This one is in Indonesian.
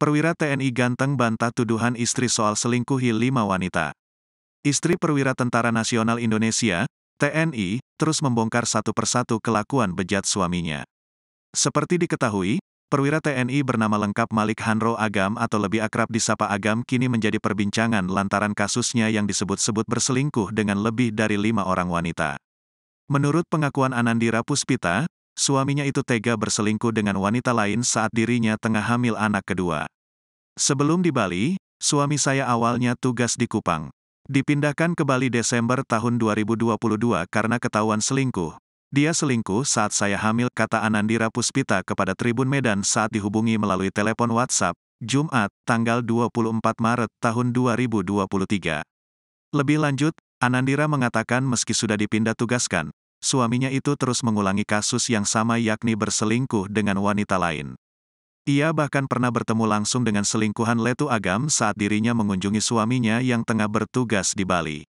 Perwira TNI Ganteng bantah tuduhan istri soal selingkuhi lima wanita. Istri Perwira Tentara Nasional Indonesia, TNI, terus membongkar satu persatu kelakuan bejat suaminya. Seperti diketahui, Perwira TNI bernama lengkap Malik Hanro Agam atau lebih akrab disapa Agam kini menjadi perbincangan lantaran kasusnya yang disebut-sebut berselingkuh dengan lebih dari lima orang wanita. Menurut pengakuan Anandira Puspita, suaminya itu tega berselingkuh dengan wanita lain saat dirinya tengah hamil anak kedua. Sebelum di Bali, suami saya awalnya tugas di Kupang. Dipindahkan ke Bali Desember tahun 2022 karena ketahuan selingkuh. Dia selingkuh saat saya hamil, kata Anandira Puspita kepada Tribun Medan saat dihubungi melalui telepon WhatsApp, Jumat, tanggal 24 Maret tahun 2023. Lebih lanjut, Anandira mengatakan meski sudah dipindah tugaskan, suaminya itu terus mengulangi kasus yang sama yakni berselingkuh dengan wanita lain. Ia bahkan pernah bertemu langsung dengan selingkuhan Letu Agam saat dirinya mengunjungi suaminya yang tengah bertugas di Bali.